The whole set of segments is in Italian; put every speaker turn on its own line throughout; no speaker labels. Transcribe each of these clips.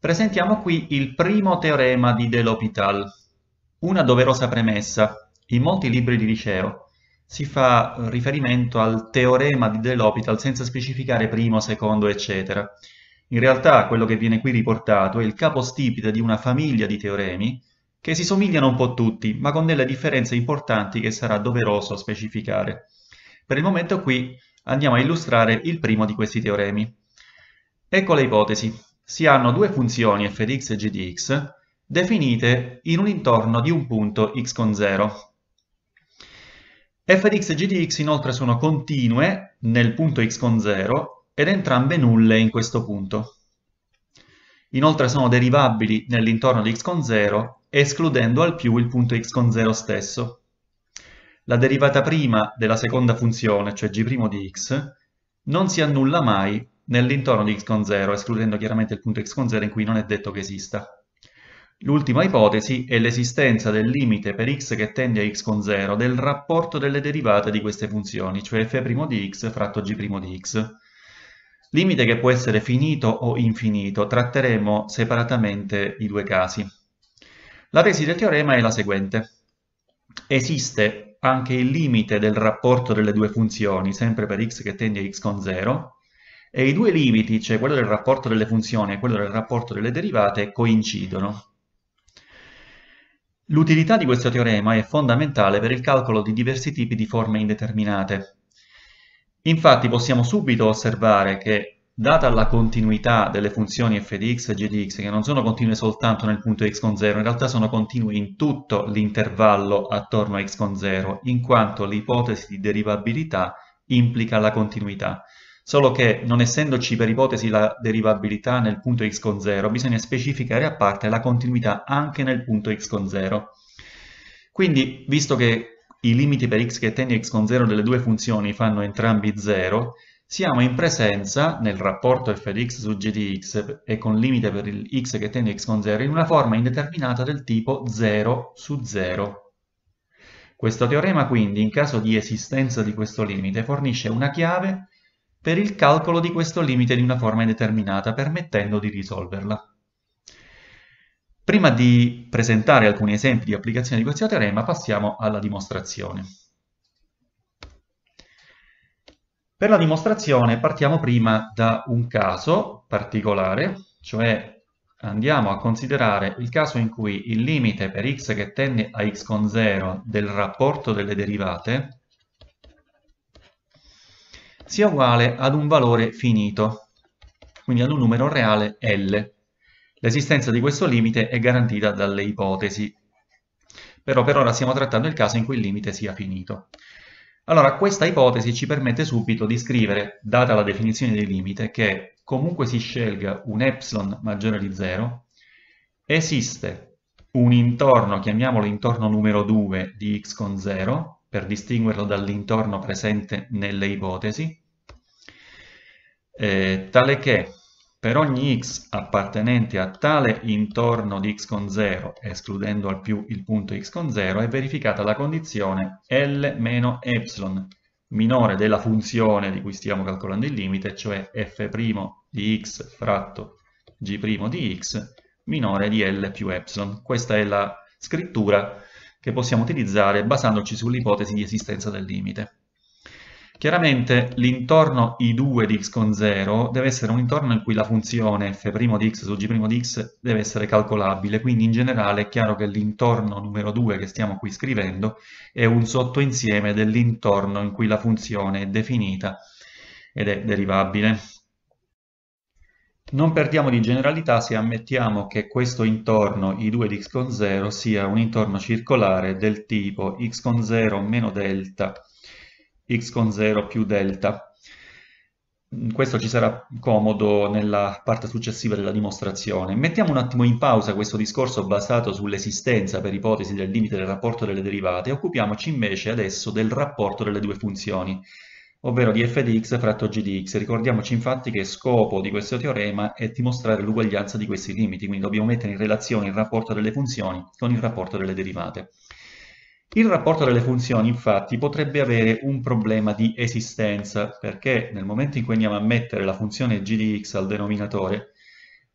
Presentiamo qui il primo teorema di De Dell'Hopital. Una doverosa premessa. In molti libri di liceo si fa riferimento al teorema di De Dell'Hopital senza specificare primo, secondo, eccetera. In realtà quello che viene qui riportato è il capostipite di una famiglia di teoremi che si somigliano un po' tutti, ma con delle differenze importanti che sarà doveroso specificare. Per il momento qui andiamo a illustrare il primo di questi teoremi. Ecco le ipotesi si hanno due funzioni f di x e g di x definite in un intorno di un punto x con 0. f di x e g di x inoltre sono continue nel punto x con 0 ed entrambe nulle in questo punto. Inoltre sono derivabili nell'intorno di x con 0 escludendo al più il punto x con 0 stesso. La derivata prima della seconda funzione, cioè g' di x, non si annulla mai nell'intorno di x con 0, escludendo chiaramente il punto x con 0 in cui non è detto che esista. L'ultima ipotesi è l'esistenza del limite per x che tende a x con 0 del rapporto delle derivate di queste funzioni, cioè f' di x fratto g' di x. Limite che può essere finito o infinito, tratteremo separatamente i due casi. La tesi del teorema è la seguente. Esiste anche il limite del rapporto delle due funzioni, sempre per x che tende a x con 0, e i due limiti, cioè quello del rapporto delle funzioni e quello del rapporto delle derivate, coincidono. L'utilità di questo teorema è fondamentale per il calcolo di diversi tipi di forme indeterminate. Infatti possiamo subito osservare che, data la continuità delle funzioni f di x e g di x, che non sono continue soltanto nel punto x con 0, in realtà sono continue in tutto l'intervallo attorno a x con 0, in quanto l'ipotesi di derivabilità implica la continuità solo che non essendoci per ipotesi la derivabilità nel punto x con 0, bisogna specificare a parte la continuità anche nel punto x con 0. Quindi, visto che i limiti per x che tende x con 0 delle due funzioni fanno entrambi 0, siamo in presenza, nel rapporto f di x su g di x e con limite per il x che tende x con 0, in una forma indeterminata del tipo 0 su 0. Questo teorema quindi, in caso di esistenza di questo limite, fornisce una chiave per il calcolo di questo limite di una forma indeterminata, permettendo di risolverla. Prima di presentare alcuni esempi di applicazione di questo teorema, passiamo alla dimostrazione. Per la dimostrazione partiamo prima da un caso particolare, cioè andiamo a considerare il caso in cui il limite per x che tende a x con 0 del rapporto delle derivate sia uguale ad un valore finito, quindi ad un numero reale L. L'esistenza di questo limite è garantita dalle ipotesi, però per ora stiamo trattando il caso in cui il limite sia finito. Allora, questa ipotesi ci permette subito di scrivere, data la definizione di limite, che comunque si scelga un epsilon maggiore di 0, esiste un intorno, chiamiamolo intorno numero 2 di x con 0, per distinguerlo dall'intorno presente nelle ipotesi, eh, tale che per ogni x appartenente a tale intorno di x con 0, escludendo al più il punto x con 0, è verificata la condizione L meno epsilon minore della funzione di cui stiamo calcolando il limite, cioè f' di x fratto g' di x minore di L più epsilon. Questa è la scrittura che possiamo utilizzare basandoci sull'ipotesi di esistenza del limite. Chiaramente l'intorno I2 di x con 0 deve essere un intorno in cui la funzione f' di x su g' di x deve essere calcolabile, quindi in generale è chiaro che l'intorno numero 2 che stiamo qui scrivendo è un sottoinsieme dell'intorno in cui la funzione è definita ed è derivabile. Non perdiamo di generalità se ammettiamo che questo intorno I2 di x con 0 sia un intorno circolare del tipo x con 0 meno delta x con 0 più delta. Questo ci sarà comodo nella parte successiva della dimostrazione. Mettiamo un attimo in pausa questo discorso basato sull'esistenza per ipotesi del limite del rapporto delle derivate e occupiamoci invece adesso del rapporto delle due funzioni, ovvero di f di x fratto g di x. Ricordiamoci infatti che scopo di questo teorema è dimostrare l'uguaglianza di questi limiti, quindi dobbiamo mettere in relazione il rapporto delle funzioni con il rapporto delle derivate. Il rapporto delle funzioni infatti potrebbe avere un problema di esistenza perché nel momento in cui andiamo a mettere la funzione g di x al denominatore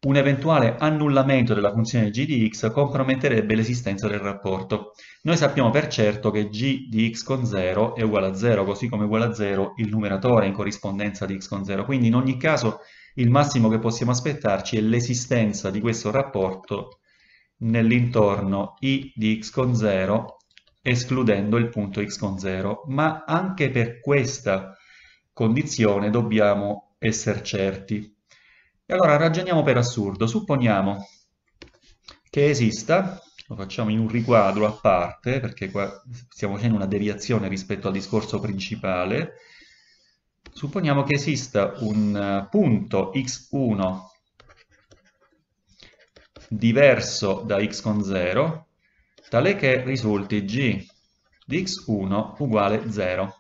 un eventuale annullamento della funzione g di x comprometterebbe l'esistenza del rapporto. Noi sappiamo per certo che g di x con 0 è uguale a 0 così come è uguale a 0 il numeratore in corrispondenza di x con 0 quindi in ogni caso il massimo che possiamo aspettarci è l'esistenza di questo rapporto nell'intorno i di x con 0 escludendo il punto x con 0, ma anche per questa condizione dobbiamo essere certi. E allora ragioniamo per assurdo, supponiamo che esista, lo facciamo in un riquadro a parte, perché qua stiamo facendo una deviazione rispetto al discorso principale, supponiamo che esista un eh, punto x1 diverso da x con 0, tale che risulti g di x1 uguale 0.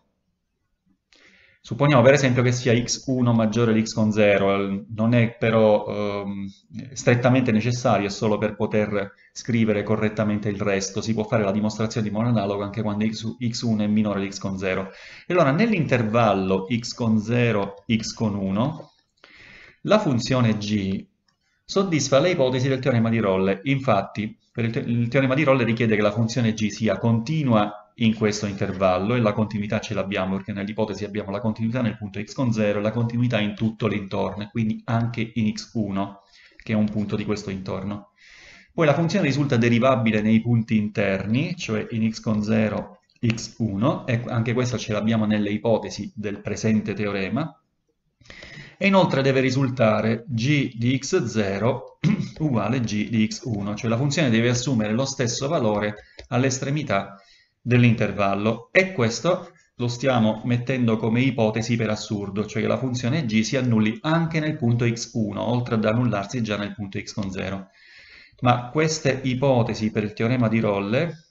Supponiamo per esempio che sia x1 maggiore di x con 0, non è però ehm, strettamente necessario, è solo per poter scrivere correttamente il resto, si può fare la dimostrazione di modo analogo anche quando x, 1 è minore di x con 0. E allora nell'intervallo x con 0, x con 1, la funzione g soddisfa le ipotesi del teorema di Rolle. Infatti, il teorema di Rolle richiede che la funzione g sia continua in questo intervallo e la continuità ce l'abbiamo perché nell'ipotesi abbiamo la continuità nel punto x con 0 e la continuità in tutto l'intorno, quindi anche in x1, che è un punto di questo intorno. Poi la funzione risulta derivabile nei punti interni, cioè in x con 0, x1, e anche questa ce l'abbiamo nelle ipotesi del presente teorema e inoltre deve risultare g di x0 uguale g di x1, cioè la funzione deve assumere lo stesso valore all'estremità dell'intervallo e questo lo stiamo mettendo come ipotesi per assurdo, cioè che la funzione g si annulli anche nel punto x1, oltre ad annullarsi già nel punto x0. Ma queste ipotesi per il teorema di Rolle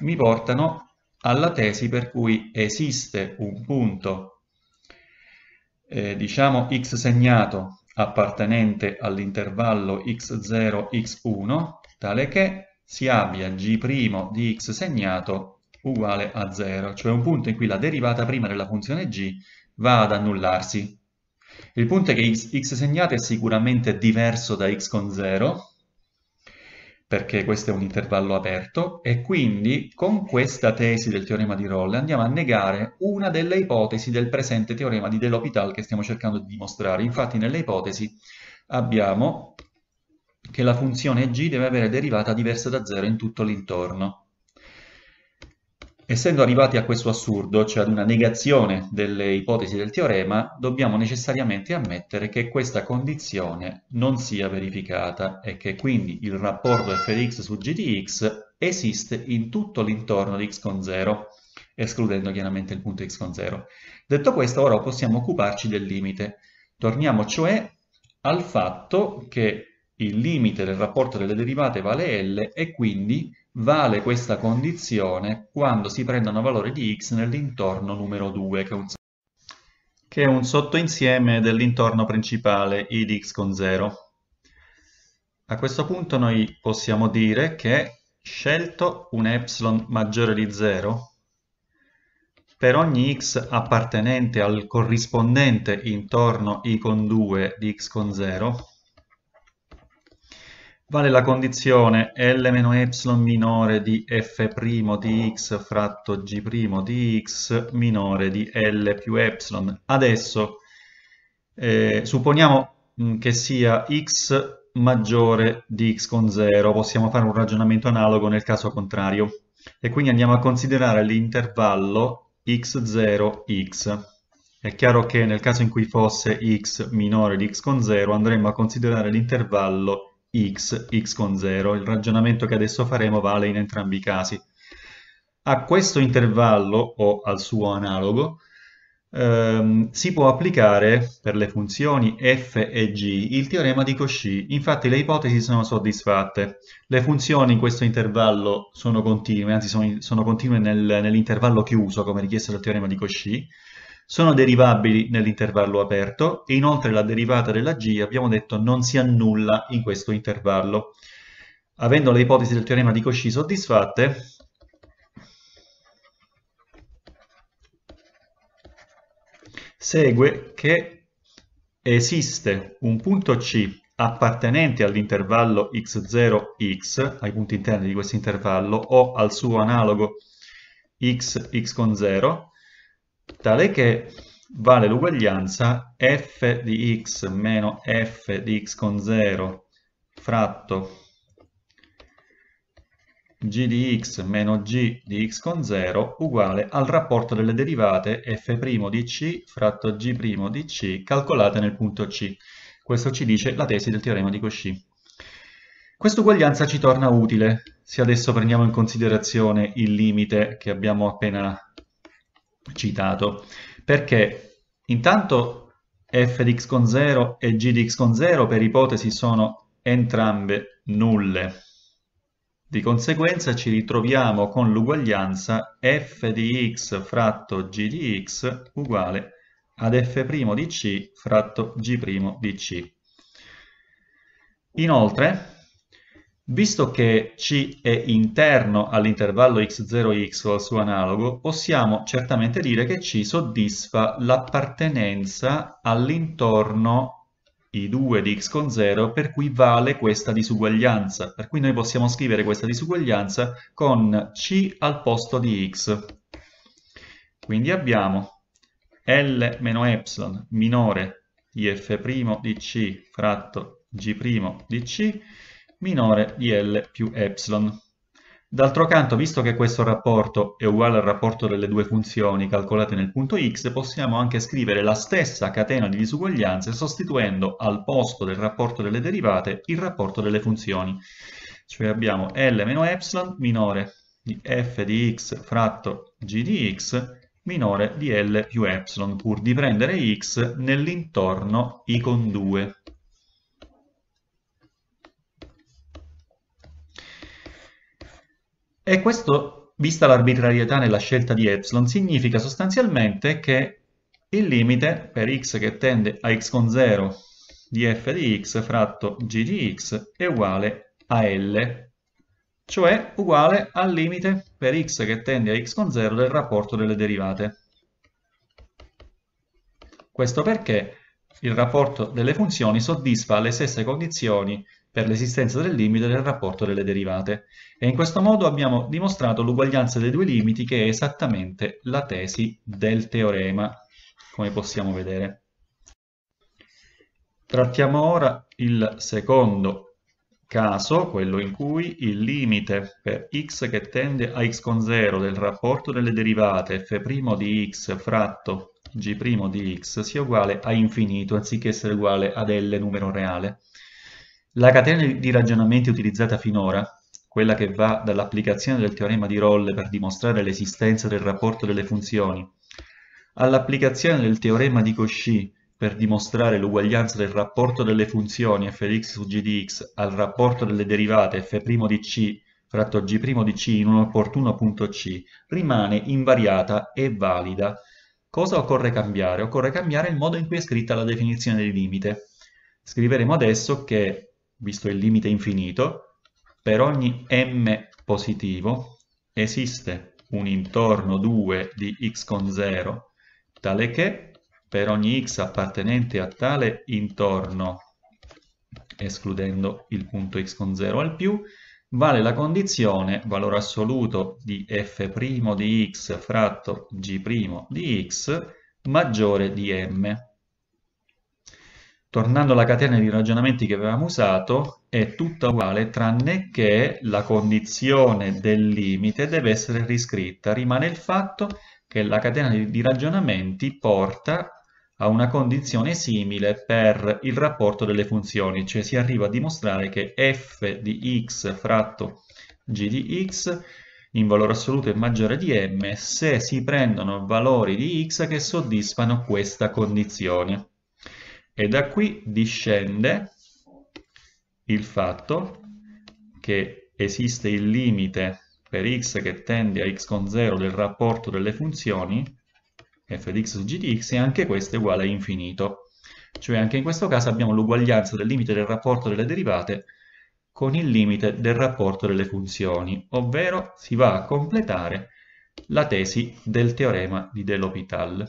mi portano alla tesi per cui esiste un punto, eh, diciamo x segnato, appartenente all'intervallo x0, x1, tale che si abbia g' di x segnato uguale a 0, cioè un punto in cui la derivata prima della funzione g va ad annullarsi. Il punto è che x, x segnato è sicuramente diverso da x con 0, perché questo è un intervallo aperto, e quindi con questa tesi del teorema di Rolle andiamo a negare una delle ipotesi del presente teorema di Dell'Hopital che stiamo cercando di dimostrare. Infatti nelle ipotesi abbiamo che la funzione g deve avere derivata diversa da 0 in tutto l'intorno. Essendo arrivati a questo assurdo, cioè ad una negazione delle ipotesi del teorema, dobbiamo necessariamente ammettere che questa condizione non sia verificata e che quindi il rapporto f di x su g di x esiste in tutto l'intorno di x con 0, escludendo chiaramente il punto x con 0. Detto questo, ora possiamo occuparci del limite. Torniamo cioè al fatto che il limite del rapporto delle derivate vale L e quindi Vale questa condizione quando si prendono valori di x nell'intorno numero 2, che è un sottoinsieme dell'intorno principale i di x con 0. A questo punto noi possiamo dire che scelto un epsilon maggiore di 0, per ogni x appartenente al corrispondente intorno i con 2 di x con 0, vale la condizione L meno y minore di f' di x fratto g' di x minore di L più y. Adesso eh, supponiamo mm, che sia x maggiore di x con 0, possiamo fare un ragionamento analogo nel caso contrario. E quindi andiamo a considerare l'intervallo x0x. È chiaro che nel caso in cui fosse x minore di x con 0 andremo a considerare l'intervallo x0, x, x con 0. Il ragionamento che adesso faremo vale in entrambi i casi. A questo intervallo o al suo analogo ehm, si può applicare per le funzioni f e g il teorema di Cauchy. Infatti le ipotesi sono soddisfatte. Le funzioni in questo intervallo sono continue, anzi sono, sono continue nel, nell'intervallo chiuso come richiesto dal teorema di Cauchy sono derivabili nell'intervallo aperto e inoltre la derivata della g abbiamo detto non si annulla in questo intervallo. Avendo le ipotesi del teorema di Cauchy soddisfatte, segue che esiste un punto C appartenente all'intervallo x0x, ai punti interni di questo intervallo, o al suo analogo x, x con 0, tale che vale l'uguaglianza f di x meno f di x con 0 fratto g di x meno g di x con 0 uguale al rapporto delle derivate f' di c fratto g' di c calcolate nel punto C. Questo ci dice la tesi del teorema di Cauchy. Questa uguaglianza ci torna utile se adesso prendiamo in considerazione il limite che abbiamo appena citato, perché intanto f di x con 0 e g di x con 0 per ipotesi sono entrambe nulle. Di conseguenza ci ritroviamo con l'uguaglianza f di x fratto g di x uguale ad f' di c fratto g' di c. Inoltre, Visto che C è interno all'intervallo x0x o al suo analogo, possiamo certamente dire che C soddisfa l'appartenenza all'intorno I2 di x con 0 per cui vale questa disuguaglianza. Per cui noi possiamo scrivere questa disuguaglianza con C al posto di x. Quindi abbiamo L-E meno minore di f' di C fratto G' di C minore di L più epsilon. D'altro canto, visto che questo rapporto è uguale al rapporto delle due funzioni calcolate nel punto x, possiamo anche scrivere la stessa catena di disuguaglianze sostituendo al posto del rapporto delle derivate il rapporto delle funzioni. Cioè abbiamo L meno epsilon minore di f di x fratto g di x minore di L più epsilon, pur di prendere x nell'intorno i con 2. E questo, vista l'arbitrarietà nella scelta di epsilon, significa sostanzialmente che il limite per x che tende a x con 0 di f di x fratto g di x è uguale a L, cioè uguale al limite per x che tende a x con 0 del rapporto delle derivate. Questo perché il rapporto delle funzioni soddisfa le stesse condizioni per l'esistenza del limite del rapporto delle derivate e in questo modo abbiamo dimostrato l'uguaglianza dei due limiti che è esattamente la tesi del teorema, come possiamo vedere. Trattiamo ora il secondo caso, quello in cui il limite per x che tende a x con 0 del rapporto delle derivate f' di x fratto g' di x sia uguale a infinito anziché essere uguale ad L numero reale. La catena di ragionamenti utilizzata finora, quella che va dall'applicazione del teorema di Rolle per dimostrare l'esistenza del rapporto delle funzioni, all'applicazione del teorema di Cauchy per dimostrare l'uguaglianza del rapporto delle funzioni fx su g di x al rapporto delle derivate f' di c fratto g' di c in un opportuno punto c, rimane invariata e valida. Cosa occorre cambiare? Occorre cambiare il modo in cui è scritta la definizione di limite. Scriveremo adesso che visto il limite infinito, per ogni m positivo esiste un intorno 2 di x con 0, tale che per ogni x appartenente a tale intorno, escludendo il punto x con 0 al più, vale la condizione valore assoluto di f' di x fratto g' di x maggiore di m tornando alla catena di ragionamenti che avevamo usato, è tutta uguale tranne che la condizione del limite deve essere riscritta. Rimane il fatto che la catena di ragionamenti porta a una condizione simile per il rapporto delle funzioni, cioè si arriva a dimostrare che f di x fratto g di x in valore assoluto è maggiore di m se si prendono valori di x che soddisfano questa condizione. E da qui discende il fatto che esiste il limite per x che tende a x con 0 del rapporto delle funzioni f di x su g di x e anche questo è uguale a infinito. Cioè anche in questo caso abbiamo l'uguaglianza del limite del rapporto delle derivate con il limite del rapporto delle funzioni, ovvero si va a completare la tesi del teorema di L'Hopital.